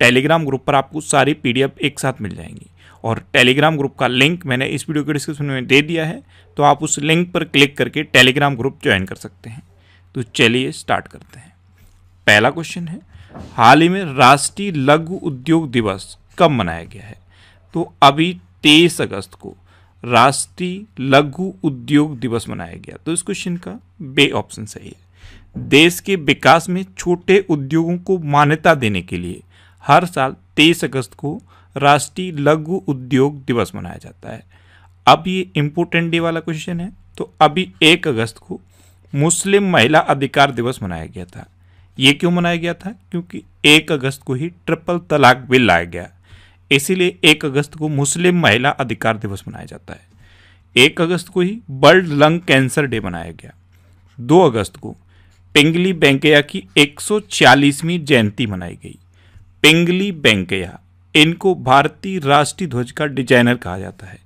Telegram group पर आपको सारी पी एक साथ मिल जाएंगी और टेलीग्राम ग्रुप का लिंक मैंने इस वीडियो के डिस्क्रिप्शन में दे दिया है तो आप उस लिंक पर क्लिक करके टेलीग्राम ग्रुप ज्वाइन कर सकते हैं तो चलिए स्टार्ट करते हैं पहला क्वेश्चन है हाल ही में राष्ट्रीय लघु उद्योग दिवस कब मनाया गया है तो अभी तेईस अगस्त को राष्ट्रीय लघु उद्योग दिवस मनाया गया तो इस क्वेश्चन का बे ऑप्शन सही है देश के विकास में छोटे उद्योगों को मान्यता देने के लिए हर साल 23 अगस्त को राष्ट्रीय लघु उद्योग दिवस मनाया जाता है अब ये इम्पोर्टेंट डे वाला क्वेश्चन है तो अभी एक अगस्त को मुस्लिम महिला अधिकार दिवस मनाया गया था ये क्यों मनाया गया था क्योंकि एक अगस्त को ही ट्रिपल तलाक बिल लाया गया इसीलिए एक अगस्त को मुस्लिम महिला अधिकार दिवस मनाया जाता है एक अगस्त को ही वर्ल्ड लंग कैंसर डे मनाया गया दो अगस्त को पिंगली बैंकया की 140वीं जयंती मनाई गई पिंगली बेंकैया इनको भारतीय राष्ट्रीय ध्वज का डिजाइनर कहा जाता है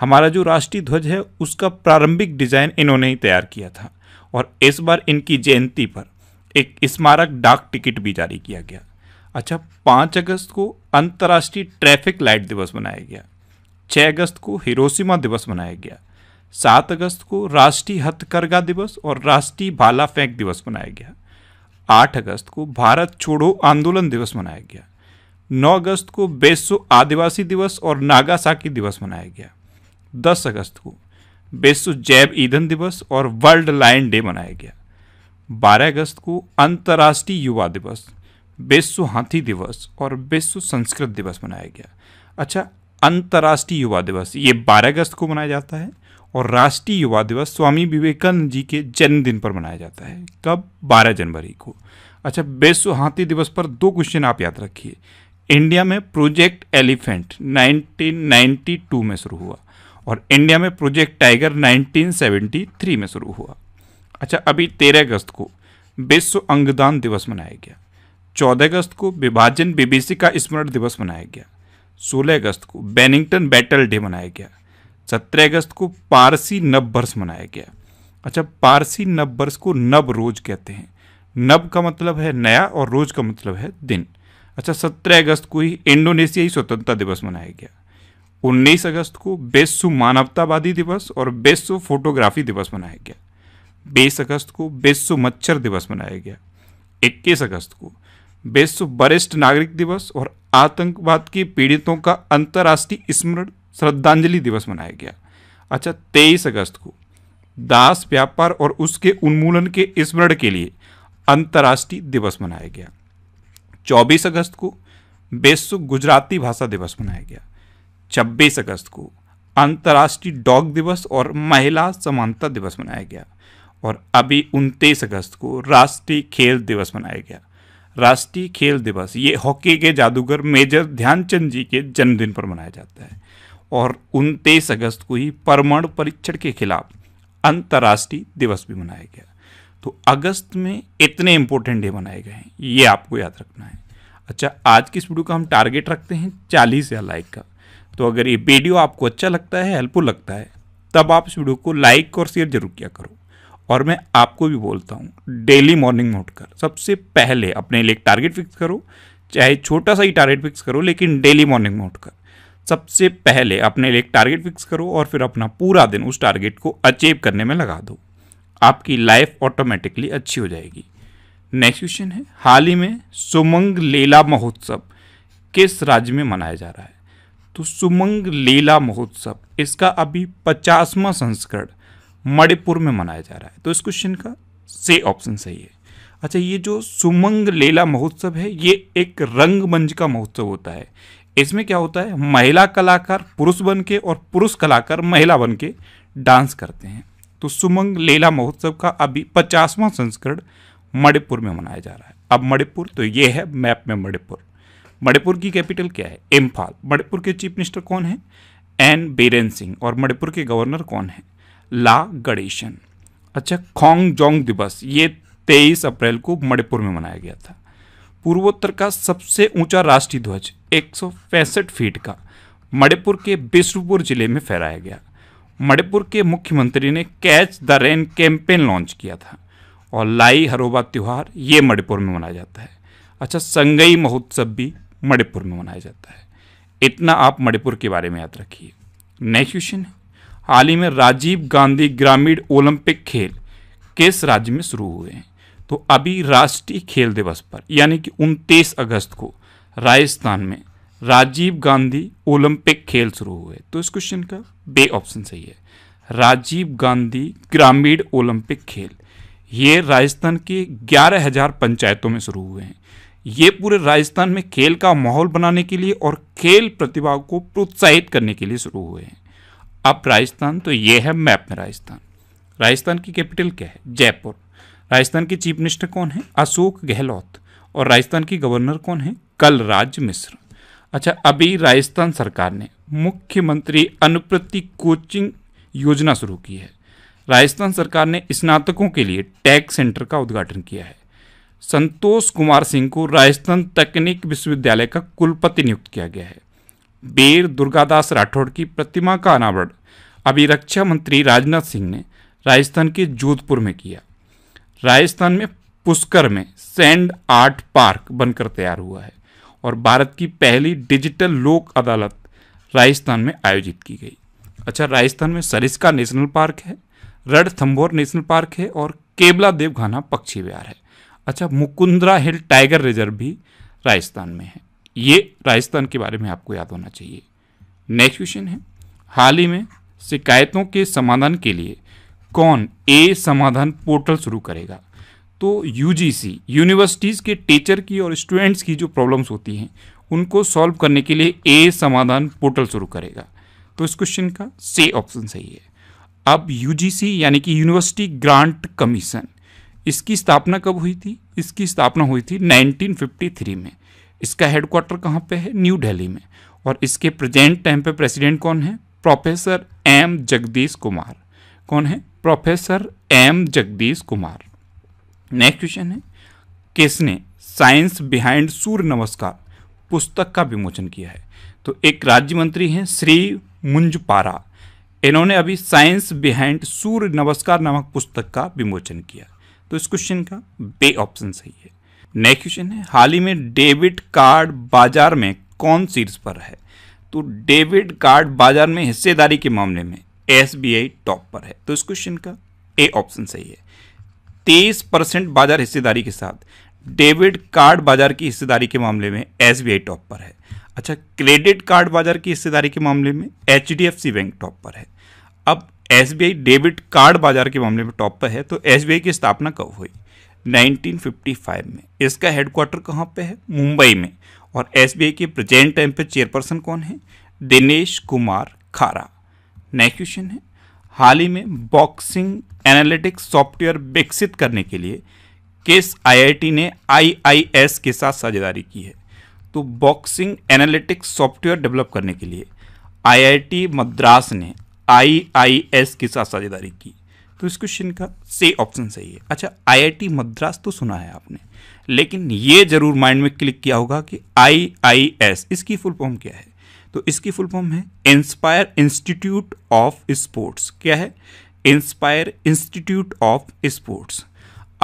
हमारा जो राष्ट्रीय ध्वज है उसका प्रारंभिक डिजाइन इन्होंने ही तैयार किया था और इस बार इनकी जयंती पर एक स्मारक डाक टिकट भी जारी किया गया अच्छा पाँच अगस्त को अंतर्राष्ट्रीय ट्रैफिक लाइट दिवस मनाया गया छः अगस्त को हिरोशिमा दिवस मनाया गया सात अगस्त को राष्ट्रीय हथकरघा दिवस और राष्ट्रीय भाला फेंक दिवस मनाया गया 8 अगस्त को भारत छोड़ो आंदोलन दिवस मनाया गया 9 अगस्त को बेसो आदिवासी दिवस और नागासाकी दिवस मनाया गया 10 अगस्त को बेसो जैव ईंधन दिवस और वर्ल्ड लाइन डे मनाया गया 12 अगस्त को अंतर्राष्ट्रीय युवा दिवस बेसो हाथी दिवस और बेसो संस्कृत दिवस मनाया गया अच्छा अंतर्राष्ट्रीय युवा दिवस ये 12 अगस्त को मनाया जाता है और राष्ट्रीय युवा दिवस स्वामी विवेकानंद जी के जन्मदिन पर मनाया जाता है कब 12 जनवरी को अच्छा विश्व हाथी दिवस पर दो क्वेश्चन आप याद रखिए इंडिया में प्रोजेक्ट एलिफेंट 1992 में शुरू हुआ और इंडिया में प्रोजेक्ट टाइगर 1973 में शुरू हुआ अच्छा अभी 13 अगस्त को विश्व अंगदान दिवस मनाया गया 14 अगस्त को विभाजन बीबीसी का स्मरण दिवस मनाया गया 16 अगस्त को बेनिंगटन बैटल डे मनाया गया सत्रह अगस्त को पारसी नव वर्ष मनाया गया अच्छा पारसी नव वर्ष को नव रोज कहते हैं नव का मतलब है नया और रोज का मतलब है दिन अच्छा सत्रह अगस्त को ही इंडोनेशियाई स्वतंत्रता दिवस मनाया गया उन्नीस अगस्त को विश्व मानवतावादी दिवस और बेस्सु फोटोग्राफी दिवस मनाया गया बीस अगस्त को विश्व मच्छर दिवस मनाया गया इक्कीस अगस्त को विश्व वरिष्ठ नागरिक दिवस और आतंकवाद के पीड़ितों का अंतर्राष्ट्रीय स्मरण श्रद्धांजलि दिवस मनाया गया अच्छा तेईस अगस्त को दास व्यापार और उसके उन्मूलन के स्मरण के लिए अंतर्राष्ट्रीय दिवस मनाया गया 24 अगस्त को विश्व गुजराती भाषा दिवस मनाया गया 26 अगस्त को अंतर्राष्ट्रीय डॉग दिवस और महिला समानता दिवस मनाया गया और अभी उनतीस अगस्त को राष्ट्रीय खेल दिवस मनाया गया राष्ट्रीय खेल दिवस ये हॉकी के जादूगर मेजर ध्यानचंद जी के जन्मदिन पर मनाया जाता है और उनतीस अगस्त को ही परमाणु परीक्षण के खिलाफ अंतर्राष्ट्रीय दिवस भी मनाया गया तो अगस्त में इतने इंपॉर्टेंट डे मनाए गए हैं ये आपको याद रखना है अच्छा आज की इस वीडियो का हम टारगेट रखते हैं चालीस या लाइक का तो अगर ये वीडियो आपको अच्छा लगता है हेल्पफुल लगता है तब आप इस वीडियो को लाइक और शेयर जरूर किया करो और मैं आपको भी बोलता हूँ डेली मॉर्निंग में उठकर सबसे पहले अपने लिए टारगेट फिक्स करो चाहे छोटा सा ही टारगेट फिक्स करो लेकिन डेली मॉर्निंग में उठकर सबसे पहले अपने लिए एक टारगेट फिक्स करो और फिर अपना पूरा दिन उस टारगेट को अचीव करने में लगा दो आपकी लाइफ ऑटोमेटिकली अच्छी हो जाएगी नेक्स्ट क्वेश्चन है हाल ही में सुमंग लीला महोत्सव किस राज्य में मनाया जा रहा है तो सुमंग लीला महोत्सव इसका अभी पचासवा संस्करण मणिपुर में मनाया जा रहा है तो इस क्वेश्चन का से ऑप्शन सही है अच्छा ये जो सुमंग लीला महोत्सव है ये एक रंगमंच का महोत्सव होता है इसमें क्या होता है महिला कलाकार पुरुष बन के और पुरुष कलाकार महिला बन के डांस करते हैं तो सुमंग लेला महोत्सव का अभी पचासवां संस्करण मणिपुर में मनाया जा रहा है अब मणिपुर तो ये है मैप में मणिपुर मणिपुर की कैपिटल क्या है इम्फाल मणिपुर के चीफ मिनिस्टर कौन है एन बीरेन सिंह और मणिपुर के गवर्नर कौन है ला गणेशन अच्छा खोंग जोंग दिवस ये तेईस अप्रैल को मणिपुर में मनाया गया था पूर्वोत्तर का सबसे ऊंचा राष्ट्रीय ध्वज एक फीट का मणिपुर के बिष्णुपुर जिले में फहराया गया मणिपुर के मुख्यमंत्री ने catch the rain campaign launch किया था और लाई हरोबा त्यौहार ये मणिपुर में मनाया जाता है अच्छा संगई महोत्सव भी मणिपुर में मनाया जाता है इतना आप मणिपुर के बारे में याद रखिए नेक्स्ट क्वेश्चन हाल ही में राजीव गांधी ग्रामीण ओलंपिक खेल किस राज्य में शुरू हुए हैं तो अभी राष्ट्रीय खेल दिवस पर यानी कि उनतीस अगस्त को राजस्थान में राजीव गांधी ओलंपिक खेल शुरू हुए तो इस क्वेश्चन का बे ऑप्शन सही है राजीव गांधी ग्रामीण ओलंपिक खेल ये राजस्थान के ग्यारह हजार पंचायतों में शुरू हुए हैं ये पूरे राजस्थान में खेल का माहौल बनाने के लिए और खेल प्रतिभा को प्रोत्साहित करने के लिए शुरू हुए हैं अब राजस्थान तो ये है मैप में राजस्थान राजस्थान की कैपिटल क्या है जयपुर राजस्थान के चीफ मिनिस्टर कौन है अशोक गहलोत और राजस्थान की गवर्नर कौन है कलराज मिश्र अच्छा अभी राजस्थान सरकार ने मुख्यमंत्री अनुप्रति कोचिंग योजना शुरू की है राजस्थान सरकार ने स्नातकों के लिए टैग सेंटर का उद्घाटन किया है संतोष कुमार सिंह को राजस्थान तकनीक विश्वविद्यालय का कुलपति नियुक्त किया गया है बीर दुर्गादास राठौड़ की प्रतिमा का अनावरण अभी रक्षा मंत्री राजनाथ सिंह ने राजस्थान के जोधपुर में किया राजस्थान में पुष्कर में सैंड आर्ट पार्क बनकर तैयार हुआ है और भारत की पहली डिजिटल लोक अदालत राजस्थान में आयोजित की गई अच्छा राजस्थान में सरिस्का नेशनल पार्क है रणथम्भौर नेशनल पार्क है और केबला देवघाना पक्षी विहार है अच्छा मुकुंद्रा हिल टाइगर रिजर्व भी राजस्थान में है ये राजस्थान के बारे में आपको याद होना चाहिए नेक्स्ट क्वेश्चन है हाल ही में शिकायतों के समाधान के लिए कौन ए समाधान पोर्टल शुरू करेगा तो यूजीसी यूनिवर्सिटीज़ के टीचर की और स्टूडेंट्स की जो प्रॉब्लम्स होती हैं उनको सॉल्व करने के लिए ए समाधान पोर्टल शुरू करेगा तो इस क्वेश्चन का से ऑप्शन सही है अब यूजीसी यानी कि यूनिवर्सिटी ग्रांट कमीशन इसकी स्थापना कब हुई थी इसकी स्थापना हुई थी 1953 में इसका हेडक्वार्टर कहाँ पे है न्यू दिल्ली में और इसके प्रेजेंट टाइम पे प्रेसिडेंट कौन है प्रोफेसर एम जगदीश कुमार कौन है professor M Jagdish Kumar next question है किसने साइंस बिहाइंड सूर्य नमस्कार पुस्तक का विमोचन किया है तो एक राज्य मंत्री हैं श्री मुंजपारा इन्होंने अभी साइंस बिहाइंड सूर्य नमस्कार नामक पुस्तक का विमोचन किया तो इस क्वेश्चन का बे ऑप्शन सही है नेक्स्ट क्वेश्चन है हाल ही में डेबिट कार्ड बाजार में कौन सीर्स पर है तो डेबिट कार्ड बाजार में हिस्सेदारी के मामले में एस टॉप पर है तो इस क्वेश्चन का ए ऑप्शन सही है तेईस परसेंट बाजार हिस्सेदारी के साथ डेबिट कार्ड बाजार की हिस्सेदारी के मामले में एस टॉप पर है अच्छा क्रेडिट कार्ड बाजार की हिस्सेदारी के मामले में एच बैंक टॉप पर है अब एस डेबिट कार्ड बाजार के मामले में टॉप पर है तो एस की स्थापना कब हुई 1955 में इसका हेडक्वार्टर कहाँ पे है मुंबई में और एस के प्रेजेंट टाइम पे चेयरपर्सन कौन है दिनेश कुमार खारा नेक्स्ट क्वेश्चन है हाल ही में बॉक्सिंग एनालिटिक्स सॉफ्टवेयर विकसित करने के लिए केस आईआईटी ने आईआईएस के साथ साझेदारी की है तो बॉक्सिंग एनालिटिक्स सॉफ्टवेयर डेवलप करने के लिए आईआईटी मद्रास ने आईआईएस के साथ साझेदारी की तो इस क्वेश्चन का से ऑप्शन सही है अच्छा आईआईटी मद्रास तो सुना है आपने लेकिन ये जरूर माइंड में क्लिक किया होगा कि आई इसकी फुल फॉर्म क्या है तो इसकी फुल फॉर्म है इंस्पायर इंस्टीट्यूट ऑफ स्पोर्ट्स क्या है इंस्पायर इंस्टीट्यूट ऑफ स्पोर्ट्स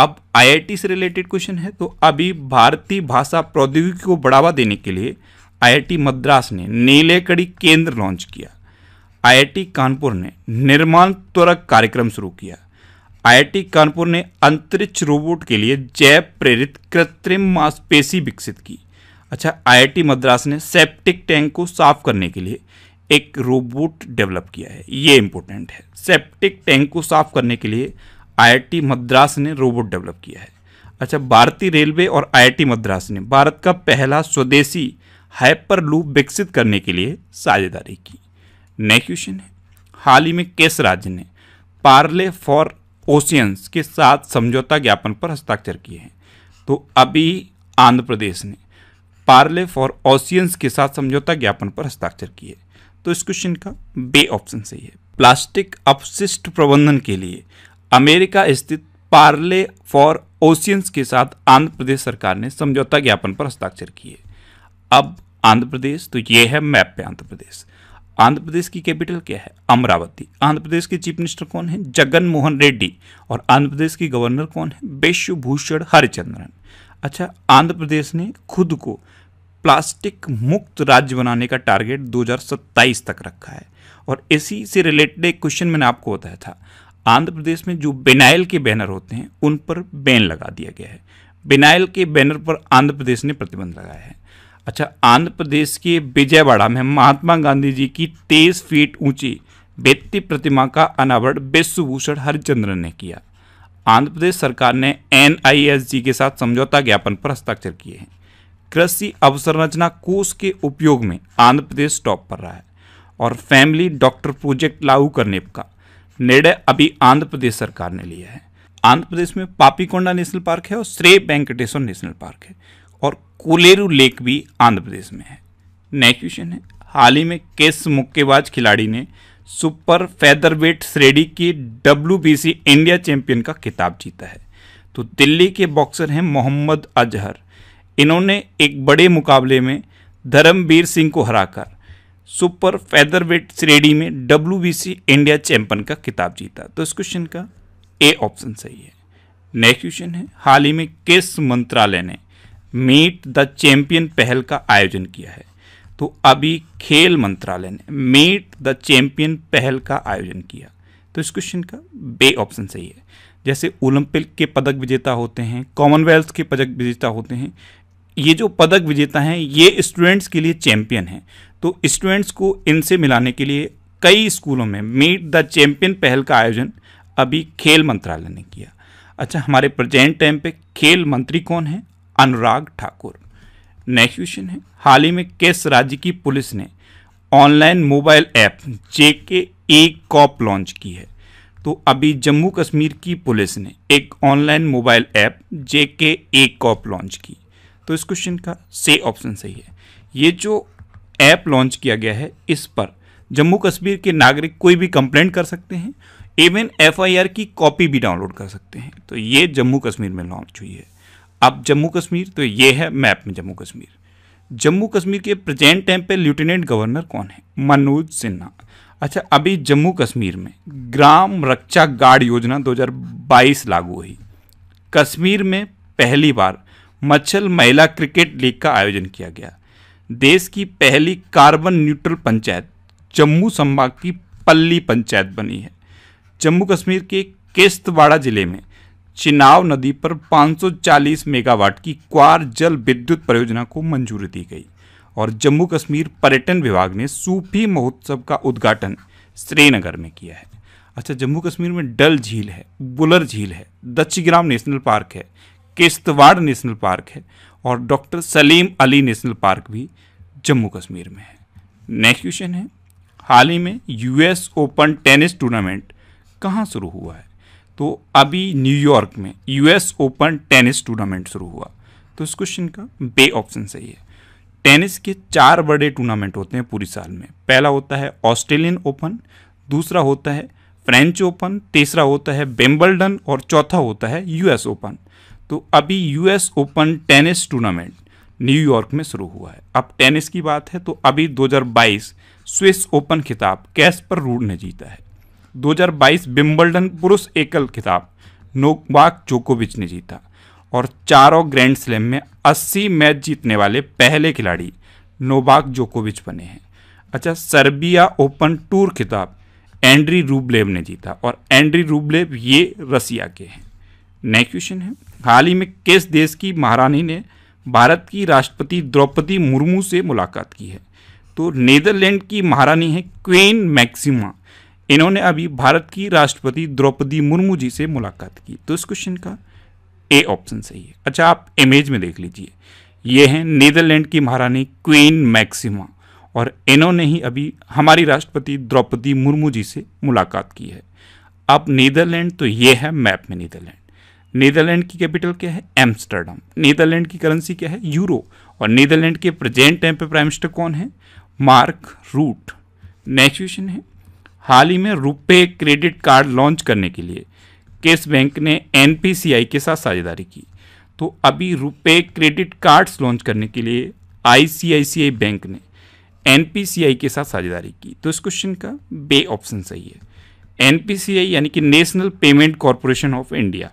अब आईआईटी से रिलेटेड क्वेश्चन है तो अभी भारतीय भाषा प्रौद्योगिकी को बढ़ावा देने के लिए आईआईटी मद्रास ने नीलेकड़ी केंद्र लॉन्च किया आईआईटी कानपुर ने निर्माण त्वरक कार्यक्रम शुरू किया आईआईटी कानपुर ने अंतरिक्ष रोबोट के लिए जैव प्रेरित कृत्रिम मांसपेशी विकसित की अच्छा आईआईटी मद्रास ने सेप्टिक टैंक को साफ करने के लिए एक रोबोट डेवलप किया है ये इम्पोर्टेंट है सेप्टिक टैंक को साफ करने के लिए आईआईटी मद्रास ने रोबोट डेवलप किया है अच्छा भारतीय रेलवे और आईआईटी मद्रास ने भारत का पहला स्वदेशी हाइपर लूप विकसित करने के लिए साझेदारी की नेक्स्ट क्वेश्चन है हाल ही में किस राज्य ने पार्ले फॉर ओशियंस के साथ समझौता ज्ञापन पर हस्ताक्षर किए हैं तो अभी आंध्र प्रदेश ने पार्ले फॉर ओशियंस के साथ समझौता ज्ञापन पर हस्ताक्षर किए तो इस क्वेश्चन का बे ऑप्शन सही है प्लास्टिक अपशिष्ट प्रबंधन के लिए अमेरिका स्थित पार्ले फॉर ओशियंस के साथ आंध्र प्रदेश सरकार ने समझौता ज्ञापन पर हस्ताक्षर किए अब आंध्र प्रदेश तो ये है मैप पे आंध्र प्रदेश आंध्र प्रदेश की कैपिटल क्या है अमरावती आंध्र प्रदेश के चीफ मिनिस्टर कौन है जगन मोहन रेड्डी और आंध्र प्रदेश की गवर्नर कौन है विश्वभूषण हरिचंद्रन अच्छा आंध्र प्रदेश ने खुद को प्लास्टिक मुक्त राज्य बनाने का टारगेट 2027 तक रखा है और इसी से रिलेटेड एक क्वेश्चन मैंने आपको बताया था आंध्र प्रदेश में जो बेनाइल के बैनर होते हैं उन पर बैन लगा दिया गया है बेनाइल के बैनर पर आंध्र प्रदेश ने प्रतिबंध लगाया है अच्छा आंध्र प्रदेश के विजयवाड़ा में महात्मा गांधी जी की तेईस फीट ऊंची व्यक्ति प्रतिमा का अनावरण विश्वभूषण हरिचंद्रन ने किया आंध्र प्रदेश सरकार ने एन के साथ समझौता ज्ञापन पर हस्ताक्षर किए हैं कृषि अवसंरचना कोष के उपयोग में आंध्र प्रदेश टॉप पर रहा है और फैमिली डॉक्टर प्रोजेक्ट लागू करने का निर्णय अभी आंध्र प्रदेश सरकार ने लिया है आंध्र प्रदेश में पापीकोंडा नेशनल पार्क है और श्रेय वेंकटेश्वर नेशनल पार्क है और कोलेरू लेक भी आंध्र प्रदेश में है नेक्स्ट क्वेश्चन है हाल ही में किस मुक्केबाज खिलाड़ी ने सुपर फेदरवेट श्रेणी की डब्ल्यू इंडिया चैंपियन का खिताब जीता है तो दिल्ली के बॉक्सर हैं मोहम्मद अजहर इन्होंने एक बड़े मुकाबले में धर्मवीर सिंह को हराकर सुपर फेदरवेट श्रेणी में डब्ल्यू इंडिया चैंपियन का खिताब जीता तो इस क्वेश्चन का ए ऑप्शन सही है नेक्स्ट क्वेश्चन है हाल ही में किस मंत्रालय ने मीट द चैंपियन पहल का आयोजन किया है तो अभी खेल मंत्रालय ने मेट द चैंपियन पहल का आयोजन किया तो इस क्वेश्चन का बे ऑप्शन सही है जैसे ओलंपिक के पदक विजेता होते हैं कॉमनवेल्थ के पदक विजेता होते हैं ये जो पदक विजेता हैं ये स्टूडेंट्स के लिए चैंपियन हैं तो स्टूडेंट्स को इनसे मिलाने के लिए कई स्कूलों में मीट द चैंपियन पहल का आयोजन अभी खेल मंत्रालय ने किया अच्छा हमारे प्रेजेंट टाइम पे खेल मंत्री कौन है अनुराग ठाकुर नेक्स्ट क्वेश्चन है हाल ही में किस राज्य की पुलिस ने ऑनलाइन मोबाइल ऐप जे के ए कॉप लॉन्च की है तो अभी जम्मू कश्मीर की पुलिस ने एक ऑनलाइन मोबाइल ऐप जे के ए कॉप लॉन्च की तो इस क्वेश्चन का से ऑप्शन सही है ये जो ऐप लॉन्च किया गया है इस पर जम्मू कश्मीर के नागरिक कोई भी कंप्लेंट कर सकते हैं इवन एफआईआर की कॉपी भी डाउनलोड कर सकते हैं तो ये जम्मू कश्मीर में लॉन्च हुई है अब जम्मू कश्मीर तो ये है मैप में जम्मू कश्मीर जम्मू कश्मीर के प्रेजेंट टाइम पे लेफ्टिनेंट गवर्नर कौन है मनोज सिन्हा अच्छा अभी जम्मू कश्मीर में ग्राम रक्षा गार्ड योजना 2022 लागू हुई कश्मीर में पहली बार मच्छल महिला क्रिकेट लीग का आयोजन किया गया देश की पहली कार्बन न्यूट्रल पंचायत जम्मू संभाग की पल्ली पंचायत बनी है जम्मू कश्मीर के किश्तवाड़ा ज़िले में चिनाव नदी पर 540 मेगावाट की क्वार जल विद्युत परियोजना को मंजूरी दी गई और जम्मू कश्मीर पर्यटन विभाग ने सूफी महोत्सव का उद्घाटन श्रीनगर में किया है अच्छा जम्मू कश्मीर में डल झील है बुलर झील है दच्छग्राम नेशनल पार्क है किश्तवाड़ नेशनल पार्क है और doctor Salim Ali national park भी जम्मू कश्मीर में है नेक्स्ट क्वेश्चन है हाल ही में यूएस ओपन टेनिस टूर्नामेंट कहाँ शुरू हुआ है तो अभी न्यूयॉर्क में यूएस ओपन टेनिस टूर्नामेंट शुरू हुआ तो इस क्वेश्चन का बे ऑप्शन सही है टेनिस के चार बड़े टूर्नामेंट होते हैं पूरी साल में पहला होता है ऑस्ट्रेलियन ओपन दूसरा होता है फ्रेंच ओपन तीसरा होता है बेम्बलडन और चौथा होता है यूएस ओपन तो अभी US open tennis tournament New York में शुरू हुआ है अब टेनिस की बात है तो अभी 2022 स्विस ओपन खिताब कैस्पर रूड ने जीता है 2022 बिम्बलडन पुरुष एकल खिताब नोवाक जोकोविच ने जीता और चारों ग्रैंड स्लैम में 80 मैच जीतने वाले पहले खिलाड़ी नोवाक जोकोविच बने हैं अच्छा सर्बिया ओपन टूर खिताब एंड्री रूबलेव ने जीता और एंड्री रूबलेव ये रसिया के हैं नेक्स्ट क्वेश्चन है हाल ही में किस देश की महारानी ने भारत की राष्ट्रपति द्रौपदी मुर्मू से मुलाकात की है तो नीदरलैंड की महारानी है क्वीन मैक्सिमा इन्होंने अभी भारत की राष्ट्रपति द्रौपदी मुर्मू जी से मुलाकात की तो इस क्वेश्चन का ए ऑप्शन सही है अच्छा आप इमेज में देख लीजिए ये हैं नीदरलैंड की महारानी क्वीन मैक्सिमा और इन्होंने ही अभी हमारी राष्ट्रपति द्रौपदी मुर्मू जी से मुलाकात की है अब नीदरलैंड तो ये है मैप में नीदरलैंड नीदरलैंड की कैपिटल क्या है एम्स्टर्डम नीदरलैंड की करेंसी क्या है यूरो और नीदरलैंड के प्रेजेंट टाइम पे प्राइम मिनिस्टर कौन है मार्क रूट नेक्स्ट क्वेश्चन है हाल ही में रुपे क्रेडिट कार्ड लॉन्च करने के लिए केस बैंक ने एन के साथ साझेदारी की तो अभी रुपे क्रेडिट कार्ड्स लॉन्च करने के लिए आई बैंक ने एन के साथ साझेदारी की तो इस क्वेश्चन का बे ऑप्शन सही है एन यानी कि national payment corporation of India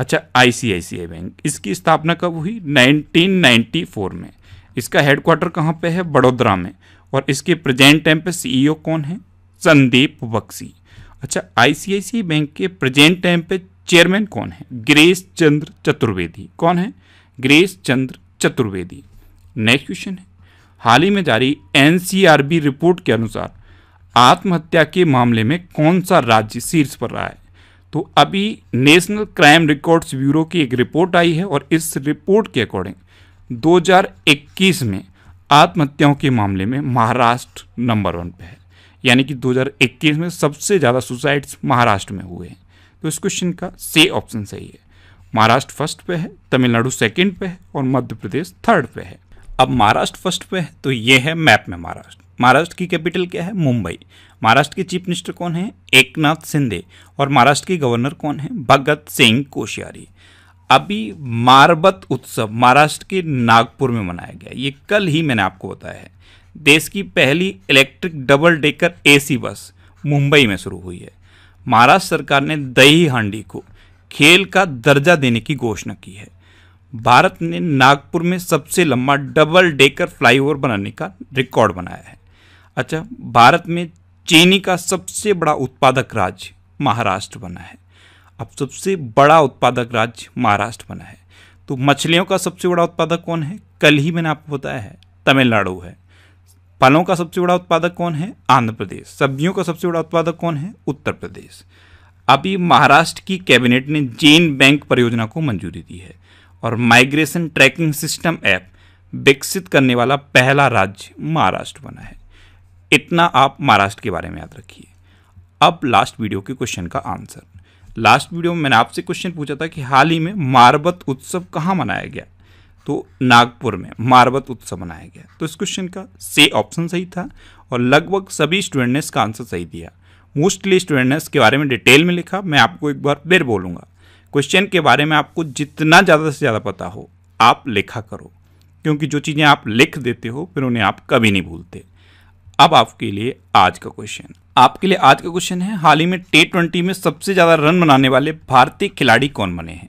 अच्छा आईसीआईसीआई बैंक इसकी स्थापना कब हुई 1994 में इसका हेडक्वार्टर कहाँ पे है बड़ोदरा में और इसके प्रेजेंट टाइम पे सीईओ e कौन है संदीप बक्सी अच्छा आईसीआईसी बैंक के प्रेजेंट टाइम पे चेयरमैन कौन है ग्रेस चंद्र चतुर्वेदी कौन है ग्रेस चंद्र चतुर्वेदी नेक्स्ट क्वेश्चन है हाल ही में जारी एनसीआरबी रिपोर्ट के अनुसार आत्महत्या के मामले में कौन सा राज्य शीर्ष पर रहा है तो अभी नेशनल क्राइम रिकॉर्ड्स ब्यूरो की एक रिपोर्ट आई है और इस रिपोर्ट के अकॉर्डिंग 2021 में आत्महत्याओं के मामले में महाराष्ट्र नंबर वन पे है यानी कि 2021 में सबसे ज़्यादा सुसाइड्स महाराष्ट्र में हुए हैं तो इस क्वेश्चन का से ऑप्शन सही है महाराष्ट्र फर्स्ट पे है तमिलनाडु सेकंड पे है और मध्य प्रदेश थर्ड पे है अब महाराष्ट्र फर्स्ट पे है तो ये है मैप में महाराष्ट्र महाराष्ट्र की कैपिटल क्या है मुंबई महाराष्ट्र के चीफ मिनिस्टर कौन है एकनाथ शिंदे और महाराष्ट्र के गवर्नर कौन है भगत सिंह कोश्यारी अभी मारबत उत्सव महाराष्ट्र के नागपुर में मनाया गया ये कल ही मैंने आपको बताया है देश की पहली electric double decker AC bus Mumbai में शुरू हुई है महाराष्ट्र सरकार ने दही हांडी को खेल का दर्जा देने की घोषणा की है भारत ने नागपुर में सबसे लंबा डबल डेकर फ्लाईओवर बनाने का रिकॉर्ड बनाया है अच्छा भारत में चीनी का सबसे बड़ा उत्पादक राज्य महाराष्ट्र बना है अब सबसे बड़ा उत्पादक राज्य महाराष्ट्र बना है तो मछलियों का सबसे बड़ा उत्पादक कौन है कल ही मैंने आपको बताया है तमिलनाडु है फलों का सबसे बड़ा उत्पादक कौन है आंध्र प्रदेश सब्जियों का सबसे बड़ा उत्पादक कौन है उत्तर प्रदेश अभी महाराष्ट्र की कैबिनेट ने जेन बैंक परियोजना को मंजूरी दी है और माइग्रेशन ट्रैकिंग सिस्टम ऐप विकसित करने वाला पहला राज्य महाराष्ट्र बना है इतना आप महाराष्ट्र के बारे में याद रखिए अब लास्ट वीडियो के क्वेश्चन का आंसर लास्ट वीडियो में मैंने आपसे क्वेश्चन पूछा था कि हाल ही में मारबत उत्सव कहाँ मनाया गया तो नागपुर में मारवत उत्सव मनाया गया तो इस क्वेश्चन का से ऑप्शन सही था और लगभग सभी स्टूडेंट ने इसका आंसर सही दिया मोस्टली स्टूडेंट ने इसके बारे में डिटेल में लिखा मैं आपको एक बार फिर बोलूँगा क्वेश्चन के बारे में आपको जितना ज़्यादा से ज़्यादा पता हो आप लिखा करो क्योंकि जो चीज़ें आप लिख देते हो फिर उन्हें आप कभी नहीं भूलते अब आपके लिए आज का क्वेश्चन आपके लिए आज का क्वेश्चन है हाल ही में टी ट्वेंटी में सबसे ज़्यादा रन बनाने वाले भारतीय खिलाड़ी कौन बने हैं